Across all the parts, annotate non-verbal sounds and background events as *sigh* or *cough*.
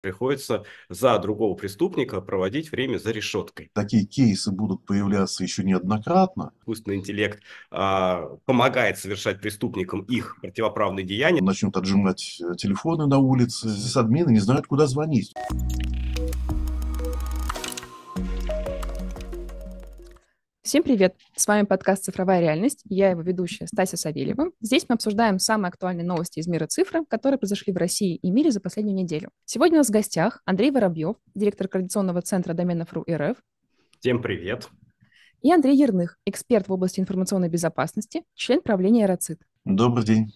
приходится за другого преступника проводить время за решеткой. Такие кейсы будут появляться еще неоднократно. Искусственный интеллект а, помогает совершать преступникам их противоправные деяния. Начнут отжимать э, телефоны на улице, здесь админы не знают, куда звонить. Всем привет! С вами подкаст «Цифровая реальность» и я его ведущая Стася Савельева. Здесь мы обсуждаем самые актуальные новости из мира цифры, которые произошли в России и мире за последнюю неделю. Сегодня у нас в гостях Андрей Воробьев, директор Координационного центра доменов РУ РФ. Всем привет! И Андрей Ерных, эксперт в области информационной безопасности, член правления РАЦИТ. Добрый день!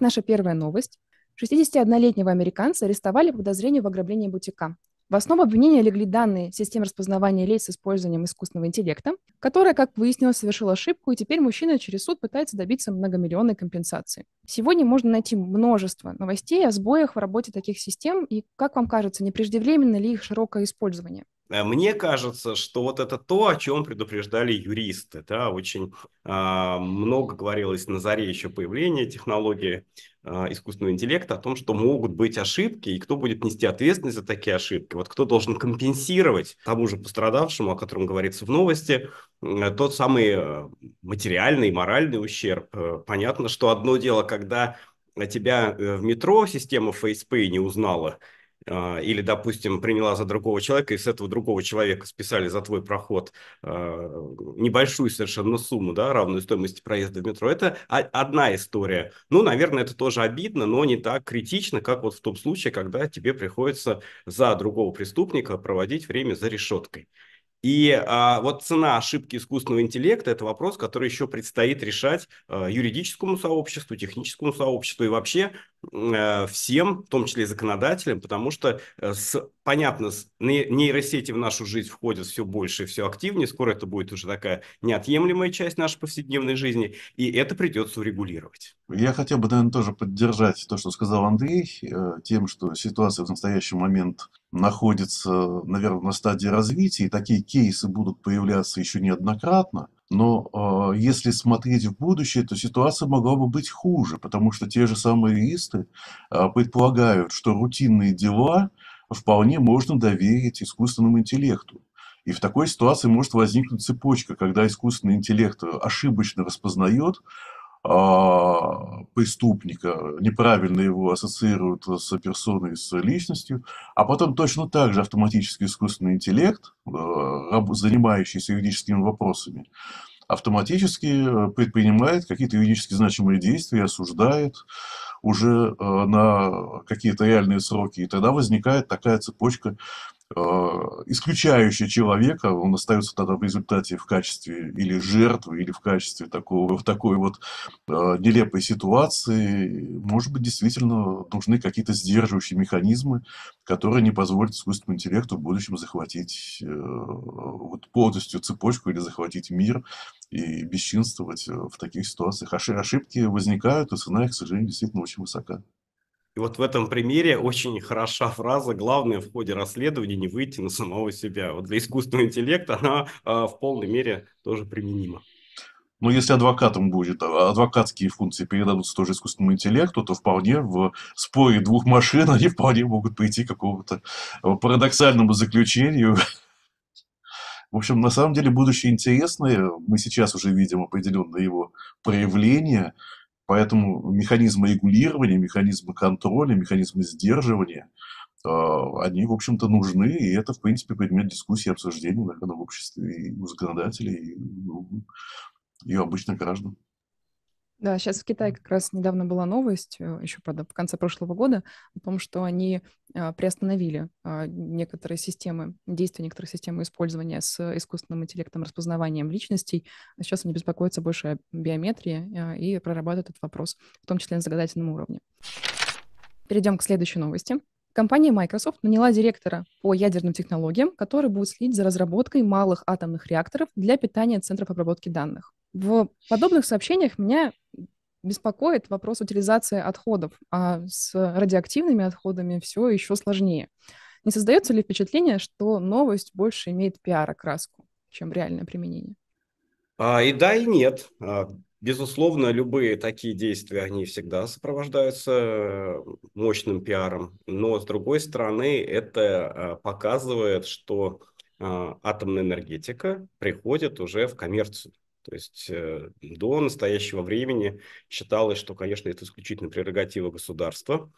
Наша первая новость. 61-летнего американца арестовали по подозрению в ограблении бутика. В основу обвинения легли данные системы распознавания лиц с использованием искусственного интеллекта, которая, как выяснилось, совершила ошибку, и теперь мужчина через суд пытается добиться многомиллионной компенсации. Сегодня можно найти множество новостей о сбоях в работе таких систем, и, как вам кажется, не преждевременно ли их широкое использование? Э, мне кажется, что вот это то, о чем предупреждали юристы. Да, очень э, много говорилось на заре еще появления технологии э, искусственного интеллекта о том, что могут быть ошибки, и кто будет нести ответственность за такие ошибки. Вот кто должен компенсировать тому же пострадавшему, о котором говорится в новости, э, тот самый э, материальный и моральный ущерб. понятно, что одно дело, когда тебя в метро система ФСП не узнала, а, или, допустим, приняла за другого человека, и с этого другого человека списали за твой проход а, небольшую совершенно сумму, да, равную стоимости проезда в метро, это одна история. Ну, наверное, это тоже обидно, но не так критично, как вот в том случае, когда тебе приходится за другого преступника проводить время за решеткой. И а, вот цена ошибки искусственного интеллекта – это вопрос, который еще предстоит решать а, юридическому сообществу, техническому сообществу и вообще а, всем, в том числе и законодателям, потому что, э, с, понятно, с, нейросети в нашу жизнь входят все больше и все активнее, скоро это будет уже такая неотъемлемая часть нашей повседневной жизни, и это придется урегулировать. Я хотел бы, наверное, тоже поддержать то, что сказал Андрей, э, тем, что ситуация в настоящий момент находится, наверное, на стадии развития, и такие кейсы будут появляться еще неоднократно. Но э, если смотреть в будущее, то ситуация могла бы быть хуже, потому что те же самые юристы э, предполагают, что рутинные дела вполне можно доверить искусственному интеллекту. И в такой ситуации может возникнуть цепочка, когда искусственный интеллект ошибочно распознает а, преступника, неправильно его ассоциируют с персоной, с личностью, а потом точно так же автоматический искусственный интеллект, э, занимающийся юридическими вопросами, автоматически э, предпринимает какие-то юридически значимые действия, осуждает уже э, на какие-то реальные сроки. И тогда возникает такая цепочка Э, исключающий человека, он остается тогда в результате в качестве или жертвы, или в качестве такого, в такой вот э, нелепой ситуации, может быть, действительно нужны какие-то сдерживающие механизмы, которые не позволят искусственному интеллекту в будущем захватить э, вот полностью цепочку или захватить мир и бесчинствовать э, в таких ситуациях. Ошибки возникают, и цена их, к сожалению, действительно очень высока. И вот в этом примере очень хороша фраза «Главное в ходе расследования не выйти на самого себя». Вот для искусственного интеллекта она э, в полной мере тоже применима. Но ну, если адвокатом будет, а, адвокатские функции передадутся тоже искусственному интеллекту, то вполне в споре двух машин они вполне могут прийти к какому-то а, парадоксальному заключению. В общем, на самом деле будущее интересное. Мы сейчас уже видим определенное его проявление. Поэтому механизмы регулирования, механизмы контроля, механизмы сдерживания, э, они, в общем-то, нужны, и это, в принципе, предмет дискуссии и обсуждений, наверное, в обществе и у законодателей, и у, обычных граждан. Да, сейчас в Китае как раз недавно была новость, э, еще, правда, в конце прошлого года, о том, что они а, приостановили а, некоторые системы, действия некоторых систем использования с искусственным интеллектом, распознаванием личностей. Сейчас а они беспокоятся больше о биометрии и прорабатывают этот вопрос, в том числе на загадательном уровне. Перейдем к следующей новости. Компания Microsoft наняла директора по ядерным технологиям, который будет следить за разработкой малых атомных реакторов для питания центров обработки данных. В подобных сообщениях меня беспокоит вопрос утилизации отходов, а с радиоактивными отходами все еще сложнее. Не создается ли впечатление, что новость больше имеет пиар-окраску, чем реальное применение? А, и да, и нет. А, безусловно, любые такие действия, они всегда сопровождаются э, мощным пиаром. Но, с другой стороны, это а, показывает, что а, атомная энергетика приходит уже в коммерцию. То есть э, до настоящего времени считалось, что, конечно, это исключительно прерогатива государства,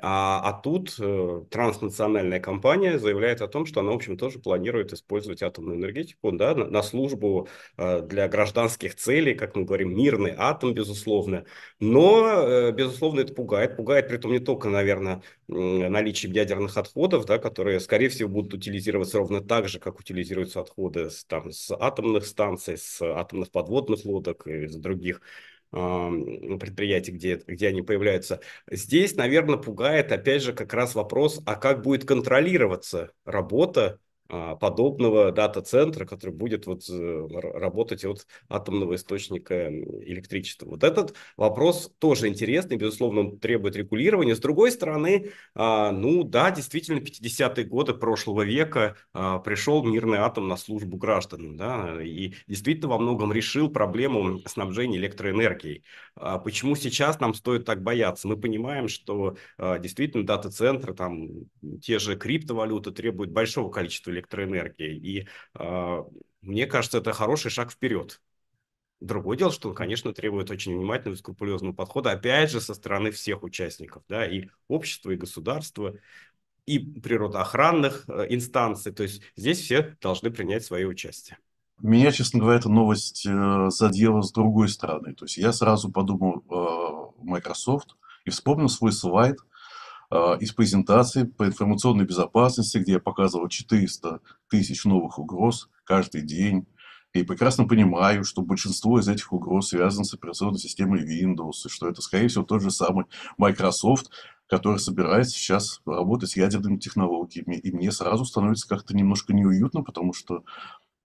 а, а тут э, транснациональная компания заявляет о том, что она, в общем, тоже планирует использовать атомную энергетику да, на, на службу э, для гражданских целей, как мы говорим, мирный атом, безусловно. Но, э, безусловно, это пугает. Пугает, при том не только, наверное, э, наличием ядерных отходов, да, которые, скорее всего, будут утилизироваться ровно так же, как утилизируются отходы с, там, с атомных станций, с атомных подводных лодок и с других предприятий, где, где они появляются. Здесь, наверное, пугает, опять же, как раз вопрос, а как будет контролироваться работа а, подобного дата-центра, который будет вот э, работать от атомного источника электричества. Вот этот вопрос тоже интересный, безусловно, он требует регулирования. С другой стороны, а, ну да, действительно, 50-е годы прошлого века а, пришел мирный атом на службу гражданам, да, и действительно во многом решил проблему снабжения электроэнергией. Почему сейчас нам стоит так бояться? Мы понимаем, что действительно дата-центры, там те же криптовалюты требуют большого количества электроэнергии, электроэнергии. И а, мне кажется, это хороший шаг вперед. Другое дело, что, конечно, требует очень внимательного и скрупулезного подхода, опять же, со стороны всех участников, да, и общества, и государства, и природоохранных э, инстанций. То есть здесь все должны принять свое участие. Меня, честно говоря, эта новость э, задела с другой стороны. То есть я сразу подумал э, Microsoft и вспомнил свой слайд – а, из презентации по информационной безопасности, где я показывал 400 тысяч новых угроз каждый день. И прекрасно понимаю, что большинство из этих угроз связано с операционной системой Windows, и что это, скорее всего, тот же самый Microsoft, который собирается сейчас работать с ядерными технологиями. И мне сразу становится как-то немножко неуютно, потому что,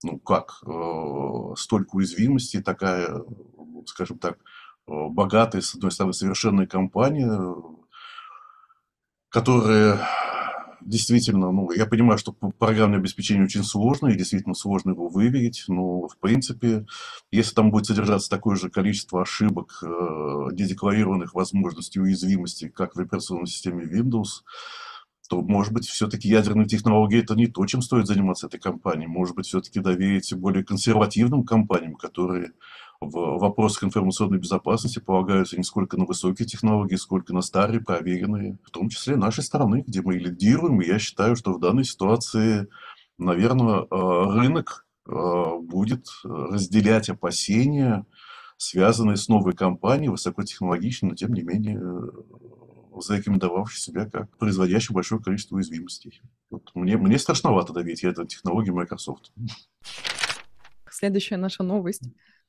ну как, э, столько уязвимостей, такая, скажем так, э, богатая, с одной стороны, совершенная компания, которые действительно, ну, я понимаю, что программное обеспечение очень сложно, и действительно сложно его выверить, но, в принципе, если там будет содержаться такое же количество ошибок, э, недекларированных возможностей уязвимости, как в операционной системе Windows, то, может быть, все-таки ядерные технологии – это не то, чем стоит заниматься этой компанией. Может быть, все-таки доверить более консервативным компаниям, которые в вопросах информационной безопасности полагаются не сколько на высокие технологии, сколько на старые, проверенные, в том числе нашей страны, где мы лидируем. И я считаю, что в данной ситуации, наверное, э, рынок э, будет разделять опасения, связанные с новой компанией, высокотехнологичной, но тем не менее э, зарекомендовавший себя как производящий большое количество уязвимостей. Вот мне, мне страшновато давить, я это технологии Microsoft. Следующая наша новость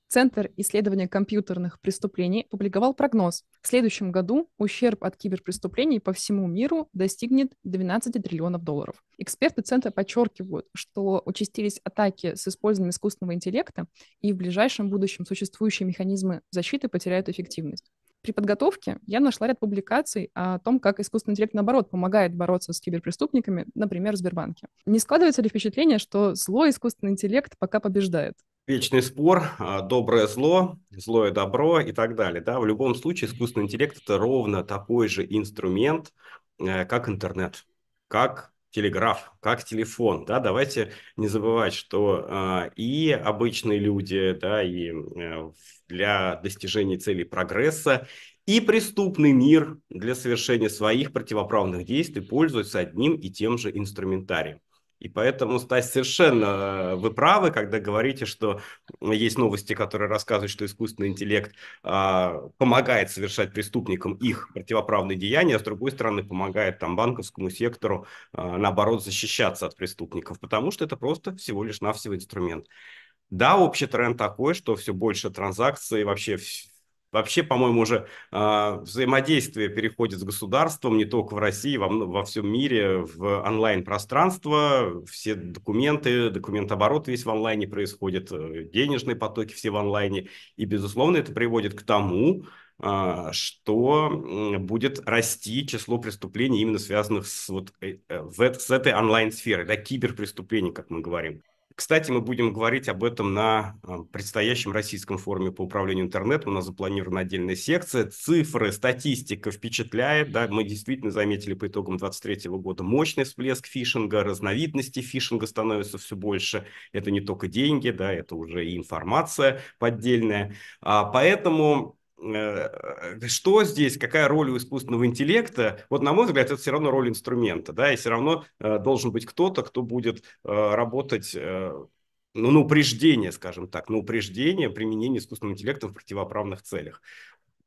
Центр исследования компьютерных преступлений публиковал прогноз. В следующем году ущерб от киберпреступлений по всему миру достигнет 12 триллионов долларов. Эксперты Центра подчеркивают, что участились атаки с использованием искусственного интеллекта, и в ближайшем будущем существующие механизмы защиты потеряют эффективность. При подготовке я нашла ряд публикаций о том, как искусственный интеллект, наоборот, помогает бороться с киберпреступниками, например, в Сбербанке. Не складывается ли впечатление, что злой искусственный интеллект пока побеждает? Вечный спор, а, доброе зло, злое добро и так далее. Да? В любом случае искусственный интеллект – это ровно такой же инструмент, э, как интернет, как телеграф, как телефон, да, давайте не забывать, что а, и обычные люди, да, и э, для достижения целей прогресса, и преступный мир для совершения своих противоправных действий пользуются одним и тем же инструментарием. И поэтому, Стас, совершенно э, вы правы, когда говорите, что есть новости, которые рассказывают, что искусственный интеллект а, помогает совершать преступникам их противоправные деяния, а с другой стороны помогает там банковскому сектору, а, наоборот, защищаться от преступников, потому что это просто всего лишь навсего инструмент. Да, общий тренд такой, что все больше транзакций, вообще вообще, по-моему, уже э, взаимодействие переходит с государством не только в России, во, во всем мире, в онлайн-пространство, все документы, документооборот весь в онлайне происходит, э, денежные потоки все в онлайне, и, безусловно, это приводит к тому, э, что будет расти число преступлений, именно связанных с, вот, э, э в, с этой онлайн-сферой, да, киберпреступлений, как мы говорим. Кстати, мы будем говорить об этом на э, предстоящем российском форуме по управлению интернетом. У нас запланирована отдельная секция. Цифры, статистика впечатляет. Да? Мы действительно заметили по итогам 2023 года мощный всплеск фишинга, разновидностей фишинга становится все больше. Это не только деньги, да, это уже и информация поддельная. А Поэтому Э, что здесь, какая роль у искусственного интеллекта, вот, на мой взгляд, это все равно роль инструмента, да, и все равно э, должен быть кто-то, кто будет э, работать ну, на упреждение, скажем так, на упреждение применения искусственного интеллекта в противоправных целях.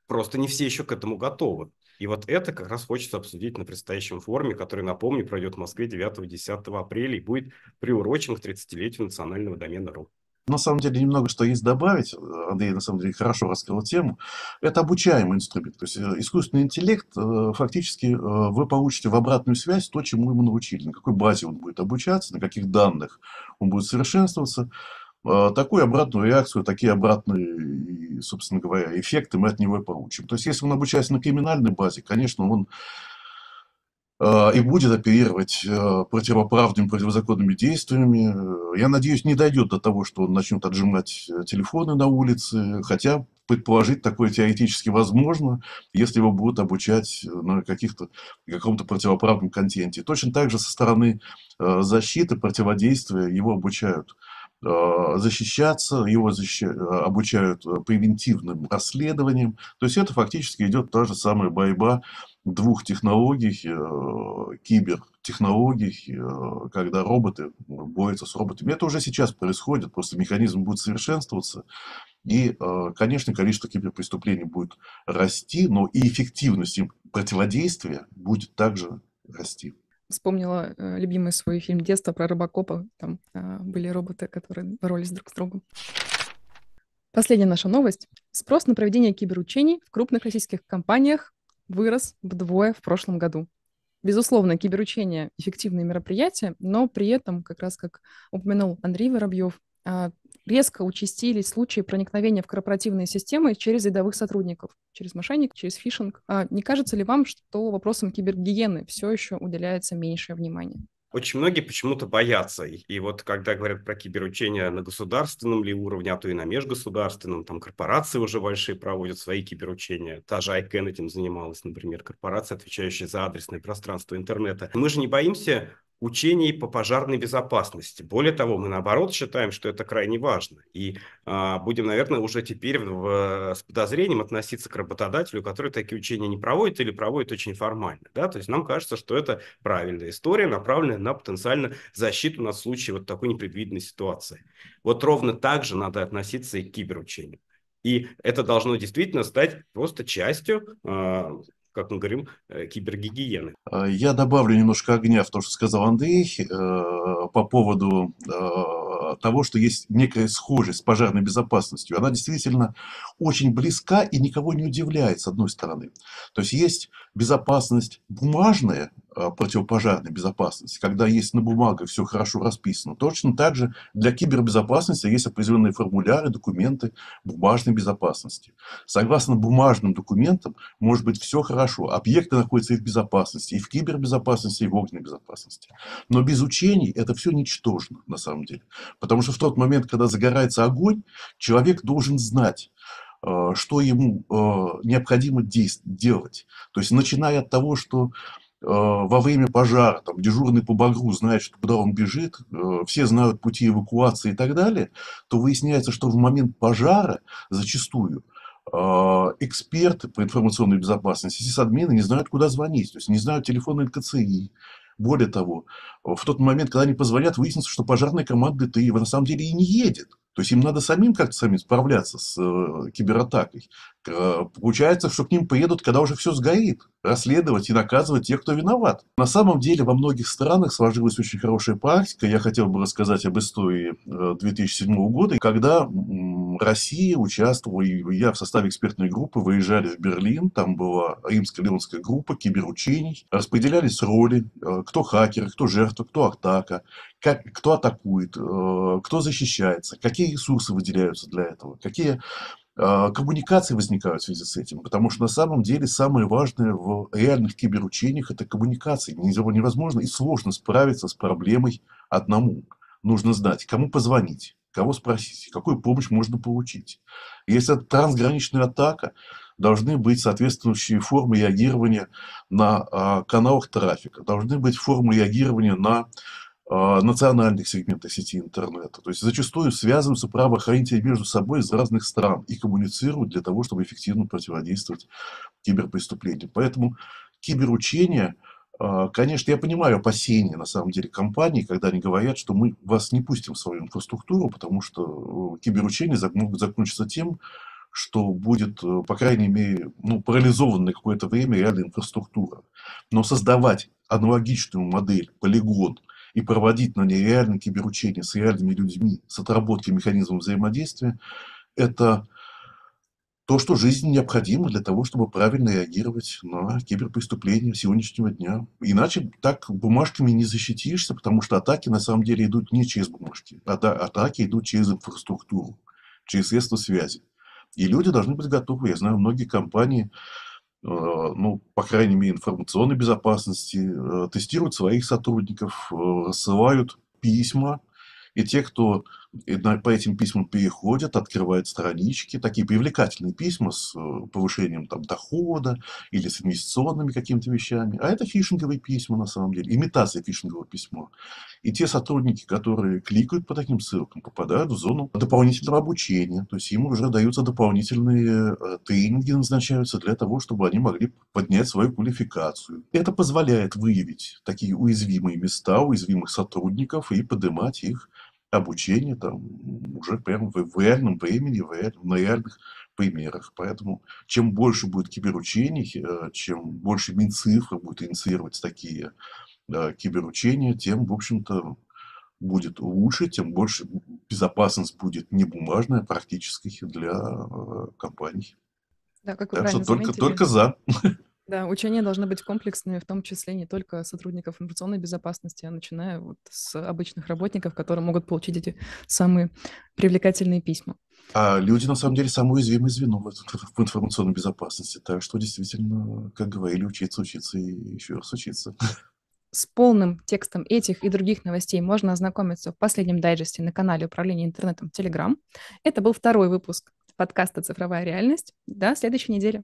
Просто не все еще к этому готовы. И вот это как раз хочется обсудить на предстоящем форуме, который, напомню, пройдет в Москве 9-10 апреля и будет приурочен к 30-летию национального домена РУ. На самом деле, немного что есть добавить, э, Андрей, на самом деле, хорошо раскрыл тему, это обучаемый инструмент. То есть э, искусственный интеллект, э, фактически, вы получите в обратную связь то, чему ему научили, на какой базе он будет обучаться, на каких данных он будет совершенствоваться. Такую обратную реакцию, такие обратные, собственно говоря, эффекты мы от него и получим. То есть, если он обучается на криминальной базе, конечно, он Э, и будет оперировать э, противоправными, противозаконными действиями. Я надеюсь, не дойдет до того, что он начнет отжимать э, телефоны на улице, хотя предположить такое теоретически возможно, если его будут обучать на каких-то, каком-то противоправном контенте. Точно так же со стороны защиты, противодействия его обучают. Э, защищаться, его защ... Э, обучают э, превентивным расследованиям. То есть это фактически идет та же самая борьба двух технологий, кибертехнологий, когда роботы борются с роботами. Это уже сейчас происходит, просто механизм будет совершенствоваться. И, конечно, количество киберпреступлений будет расти, но и эффективность им противодействия будет также расти вспомнила э, любимый свой фильм детства про робокопа. Там э, были роботы, которые боролись друг с другом. Последняя наша новость. Спрос на проведение киберучений в крупных российских компаниях вырос вдвое в прошлом году. Безусловно, киберучение – эффективные мероприятия, но при этом, как раз как упомянул Андрей Воробьев, а, резко участились случаи проникновения в корпоративные системы через рядовых сотрудников, через мошенник, через фишинг. А не кажется ли вам, что вопросам кибергигиены все еще уделяется меньшее внимание? Очень многие почему-то боятся. И вот когда говорят про киберучение на государственном ли уровне, а то и на межгосударственном, там корпорации уже большие проводят свои киберучения. Та же ICANN этим занималась, например, корпорация, отвечающая за адресное пространство интернета. Мы же не боимся учений по пожарной безопасности. Более того, мы наоборот считаем, что это крайне важно. И а, будем, наверное, уже теперь в, э, с подозрением относиться к работодателю, который такие учения не проводит или проводит очень формально. Да? То есть нам кажется, что это правильная история, направленная на потенциально защиту на случай вот такой непредвиденной ситуации. Вот ровно так же надо относиться и к киберучению. И это должно действительно стать просто частью э, как мы говорим, э, кибергигиены. Э, я добавлю немножко огня в то, что сказал Андрей э, по поводу того, что есть некая схожесть с пожарной безопасностью. Она действительно очень близка и никого не удивляет, с одной стороны. То есть есть безопасность бумажная, Э, противопожарной безопасности, когда есть на бумаге все хорошо расписано. Точно так же для кибербезопасности есть определенные формуляры, документы бумажной безопасности. Согласно бумажным документам, может быть все хорошо. Объекты находятся и в безопасности, и в кибербезопасности, и в огненной безопасности. Но без учений это все ничтожно, на самом деле. Потому что в тот момент, когда загорается огонь, человек должен знать, э, что ему э, необходимо делать. То есть, начиная от того, что Э, во время пожара, там, дежурный по багру знает, что, куда он бежит, э, все знают пути эвакуации и так далее, то выясняется, что в момент пожара зачастую э, эксперты по информационной безопасности, сисадмины не знают, куда звонить, то есть не знают телефоны НКЦИ. Более того, в тот момент, когда они позвонят, выяснится, что пожарная команда ТИ на самом деле и не едет. То есть им надо самим как-то сами справляться с э, кибератакой. получается, что к ним поедут, когда уже все сгорит, расследовать и наказывать тех, кто виноват. На самом деле во многих странах сложилась очень хорошая практика. Я хотел бы рассказать об истории 2007 э, года, когда Россия участвовала, я в составе экспертной группы выезжали в Берлин, там была римская леонская группа киберучений, распределялись роли, э, кто хакер, кто жертва, кто атака, как, кто атакует, э, кто защищается, какие ресурсы выделяются для этого, какие э, коммуникации возникают в связи с этим, потому что на самом деле самое важное в реальных киберучениях – это коммуникации. Невозможно и сложно справиться с проблемой одному. Нужно знать, кому позвонить, Кого спросить? Какую помощь можно получить? Если это трансграничная атака, должны быть соответствующие формы реагирования на э, каналах трафика, должны быть формы реагирования на э, а, национальных сегментах сети интернета. То есть зачастую связываются правоохранители между собой из разных стран и коммуницируют для того, чтобы эффективно противодействовать киберпреступлениям. Поэтому киберучение – а, конечно, я понимаю опасения, на самом деле, компаний, когда они говорят, что мы вас не пустим в свою инфраструктуру, потому что э, киберучения могут закончиться тем, что будет, э, по крайней мере, ну, парализована на какое-то время реальная инфраструктура. Но создавать аналогичную модель, полигон, и проводить на ней реальные киберучения с реальными людьми, с отработкой механизмов взаимодействия, это то, что жизнь необходима для того, чтобы правильно реагировать на киберпреступления сегодняшнего дня. Иначе так бумажками не защитишься, потому что атаки на самом деле идут не через бумажки, а да атаки идут через инфраструктуру, через средства связи. И люди должны быть готовы. Я знаю, многие компании, э, ну, по крайней мере, информационной безопасности, э, тестируют своих сотрудников, э, рассылают письма, и те, кто и по этим письмам переходят, открывают странички, такие привлекательные письма с э, повышением там, дохода или с инвестиционными какими-то вещами. А это фишинговые письма на самом деле, имитация фишингового письма. И те сотрудники, которые кликают по таким ссылкам, попадают в зону дополнительного обучения. То есть им уже даются дополнительные э, тренинги, назначаются для того, чтобы они могли поднять свою квалификацию. Это позволяет выявить такие уязвимые места уязвимых сотрудников и поднимать их обучение там уже прямо в, в реальном времени, в реаль, на реальных примерах. Поэтому чем больше будет киберучений, э, чем больше Минцифра будет инициировать такие да, э, киберучения, тем, в общем-то, будет лучше, тем больше безопасность будет не бумажная, а практической для э, компаний. Да, как вы так что только, заметили. только за. *laughs* Да, учения должны быть комплексными, в том числе не только сотрудников информационной безопасности, а начиная вот с обычных работников, которые могут получить эти самые привлекательные письма. А люди, на самом деле, самое уязвимое звено в информационной безопасности. Так что, действительно, как говорили, учиться, учиться и еще раз учиться. С полным текстом этих и других новостей можно ознакомиться в последнем дайджесте на канале управления интернетом Telegram. Это был второй выпуск подкаста «Цифровая реальность». До следующей недели.